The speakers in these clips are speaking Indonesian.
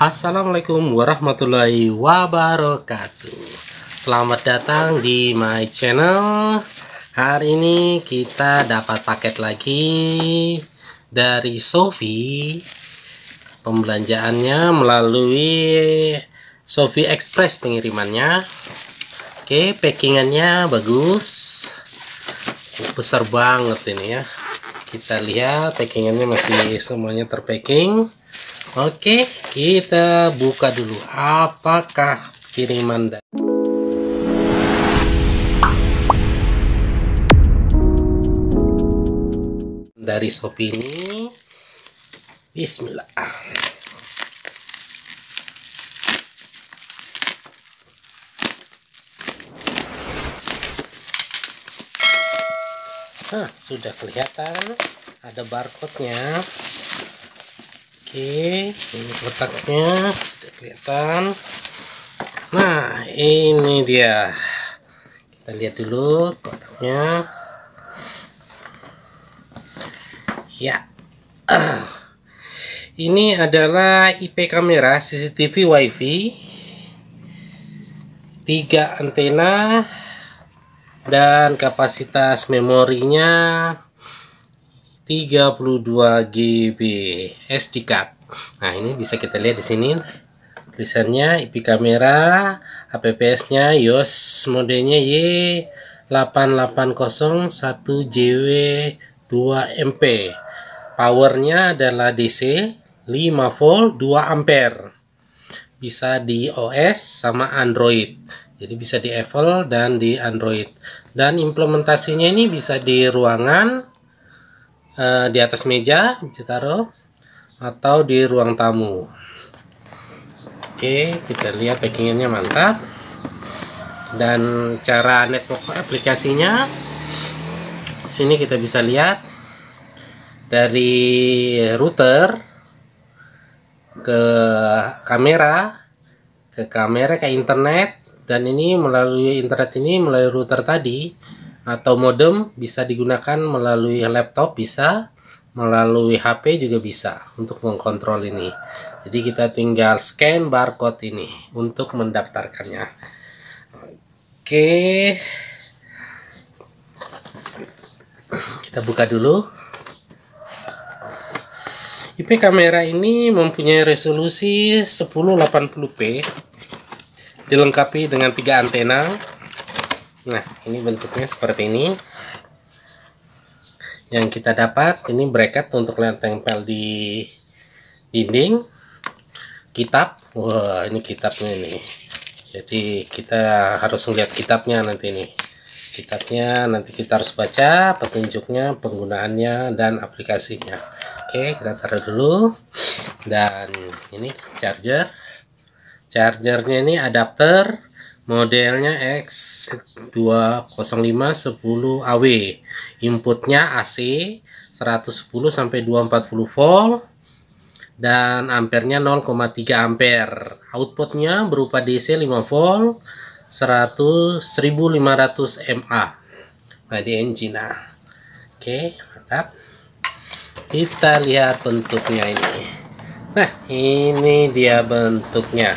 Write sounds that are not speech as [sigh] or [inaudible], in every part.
Assalamualaikum warahmatullahi wabarakatuh Selamat datang di my channel Hari ini kita dapat paket lagi Dari Sofi Pembelanjaannya melalui Sofi Express pengirimannya Oke packingannya bagus Besar banget ini ya Kita lihat packingannya masih semuanya terpacking Oke, kita buka dulu apakah kiriman dari dari Shopee ini. Bismillah. Hah, sudah kelihatan ada barcode-nya. Oke, ini kotaknya sudah kelihatan. Nah, ini dia. Kita lihat dulu kotaknya. Ya. [clears throat] Ini adalah IP kamera CCTV WiFi. Tiga antena dan kapasitas memorinya 32 GB SD card. Nah, ini bisa kita lihat di sini tulisannya IP kamera, APPS-nya YOS, modenya Y8801JW2MP. Powernya adalah DC 5 volt 2 ampere. Bisa di OS sama Android. Jadi bisa di Apple dan di Android. Dan implementasinya ini bisa di ruangan Eh, di atas meja ditaruh atau di ruang tamu oke kita lihat packingannya mantap dan cara network aplikasinya sini kita bisa lihat dari router ke kamera ke kamera ke internet dan ini melalui internet ini melalui router tadi atau modem bisa digunakan melalui laptop bisa melalui HP juga bisa untuk mengkontrol ini jadi kita tinggal scan barcode ini untuk mendaftarkannya oke kita buka dulu IP kamera ini mempunyai resolusi 1080p dilengkapi dengan tiga antena Nah, ini bentuknya seperti ini. Yang kita dapat ini bracket untuk lihat tempel di dinding. Kitab. Wah, ini kitabnya ini. Jadi kita harus melihat kitabnya nanti ini. Kitabnya nanti kita harus baca petunjuknya, penggunaannya dan aplikasinya. Oke, kita taruh dulu. Dan ini charger. Chargernya ini adapter modelnya x 205 10 aw inputnya AC 110 sampai 240 volt dan ampernya 0,3 ampere outputnya berupa DC 5 volt 100 1500 mA nah di engine nah. oke mantap kita lihat bentuknya ini nah ini dia bentuknya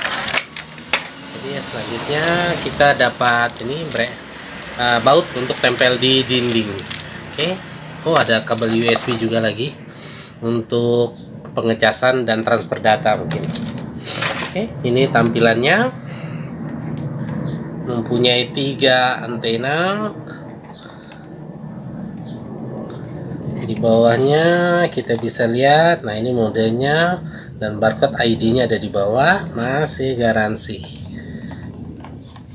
jadi ya selanjutnya kita dapat ini bre, uh, baut untuk tempel di dinding oke okay. oh ada kabel USB juga lagi untuk pengecasan dan transfer data mungkin oke okay. ini tampilannya mempunyai tiga antena di bawahnya kita bisa lihat nah ini modelnya dan barcode ID-nya ada di bawah masih garansi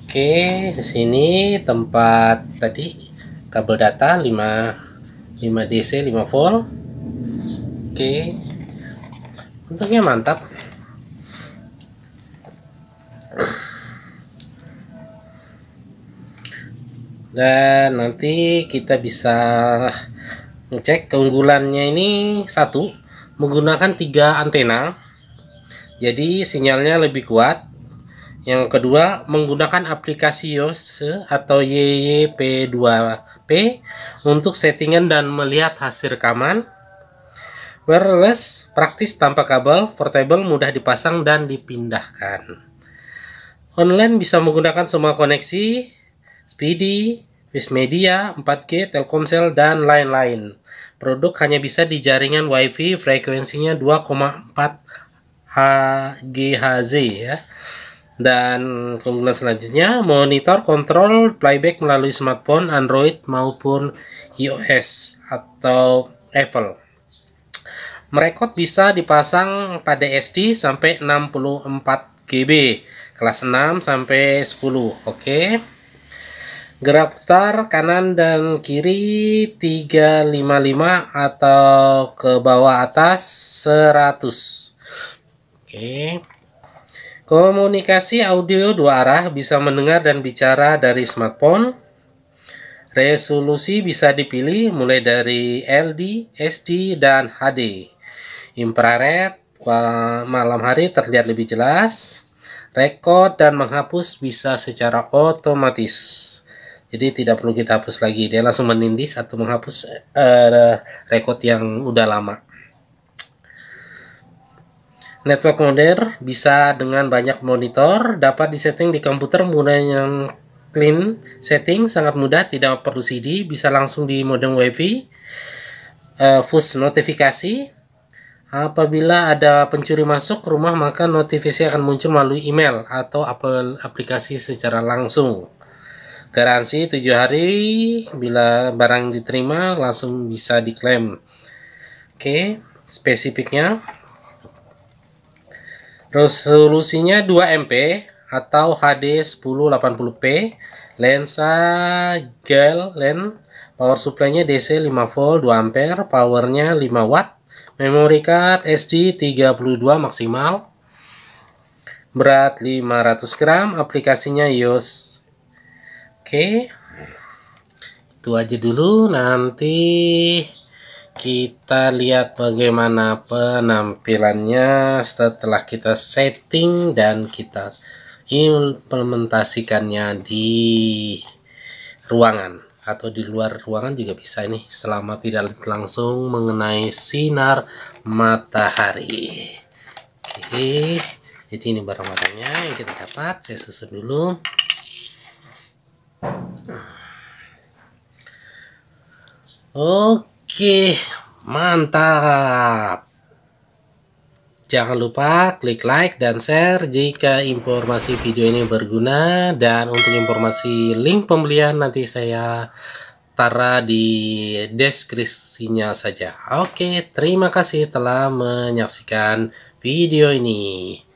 Oke, di sini tempat tadi kabel data 5 5 DC 5 volt. Oke. Bentuknya mantap. Dan nanti kita bisa ngecek keunggulannya ini satu menggunakan tiga antena. Jadi sinyalnya lebih kuat yang kedua, menggunakan aplikasi Yose atau YYP2P untuk settingan dan melihat hasil rekaman. Wireless, praktis tanpa kabel, portable, mudah dipasang dan dipindahkan. Online bisa menggunakan semua koneksi, Speedy, Wismedia, 4G, Telkomsel, dan lain-lain. Produk hanya bisa di jaringan WiFi frekuensinya 2,4 GHz ya. Dan keunggulan selanjutnya, monitor kontrol playback melalui smartphone Android maupun iOS atau Apple. Merekod bisa dipasang pada SD sampai 64 GB, kelas 6 sampai 10. Oke. Okay. Gerak putar kanan dan kiri 355 atau ke bawah atas 100. Oke. Okay. Komunikasi audio dua arah bisa mendengar dan bicara dari smartphone. Resolusi bisa dipilih mulai dari LD, SD, dan HD. Infrared malam hari terlihat lebih jelas. Rekod dan menghapus bisa secara otomatis. Jadi tidak perlu kita hapus lagi. Dia langsung menindis atau menghapus uh, eh, rekod yang udah lama. Network modern bisa dengan banyak monitor, dapat disetting di komputer menggunakan clean setting, sangat mudah, tidak perlu CD, bisa langsung di modem WiFi. Uh, push notifikasi, Apabila ada pencuri masuk ke rumah, maka notifikasi akan muncul melalui email atau aplikasi secara langsung. Garansi 7 hari, bila barang diterima langsung bisa diklaim. Oke, spesifiknya Resolusinya 2 MP atau HD 1080p, lensa gel lens, power supply-nya DC 5 volt 2 ampere, powernya 5 watt, memori card SD 32 maksimal, berat 500 gram, aplikasinya iOS. Oke, okay. itu aja dulu. Nanti kita lihat bagaimana penampilannya setelah kita setting dan kita implementasikannya di ruangan atau di luar ruangan juga bisa ini selama tidak langsung mengenai sinar matahari oke jadi ini barang-barangnya yang kita dapat saya susun dulu oke Oke, mantap. Jangan lupa klik like dan share jika informasi video ini berguna dan untuk informasi link pembelian nanti saya taruh di deskripsinya saja. Oke, terima kasih telah menyaksikan video ini.